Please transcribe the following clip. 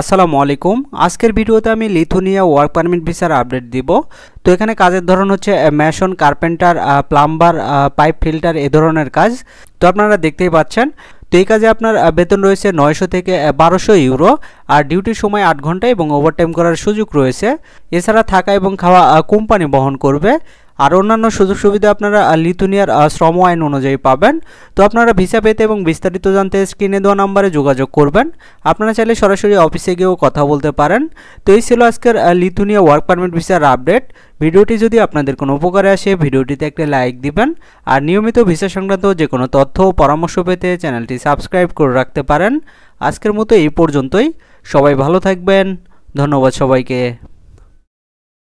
আসসালামু আলাইকুম আজকের ভিডিওতে আমি লিথুনিয়া ওয়ার্ক পারমিট ভিসার আপডেট দিব তো এখানে কাজের ধরন হচ্ছে mason carpenter plumber pipe filter এ ধরনের কাজ তো আপনারা দেখতেই পাচ্ছেন তো এই কাজে আপনার বেতন রয়েছে নয়শো থেকে বারোশো ইউরো আর ডিউটির সময় আট ঘন্টা এবং ওভারটাইম করার সুযোগ রয়েছে এছাড়া থাকা এবং খাওয়া কোম্পানি বহন করবে আর অন্যান্য সুযোগ সুবিধা আপনারা লিথুনিয়ার শ্রম আইন অনুযায়ী পাবেন তো আপনারা ভিসা পেতে এবং বিস্তারিত জানতে স্ক্রিনে দেওয়া নাম্বারে যোগাযোগ করবেন আপনারা চাইলে সরাসরি অফিসে গিয়েও কথা বলতে পারেন তো এই ছিল আজকের লিথুনিয়া ওয়ার্ক পারমিট ভিসার আপডেট ভিডিওটি যদি আপনাদের কোনো উপকারে আসে ভিডিওটিতে একটা লাইক দিবেন আর নিয়মিত ভিসা সংক্রান্ত যে কোনো তথ্য ও পরামর্শ পেতে চ্যানেলটি সাবস্ক্রাইব করে রাখতে পারেন আজকের মতো এই পর্যন্তই সবাই ভালো থাকবেন ধন্যবাদ সবাইকে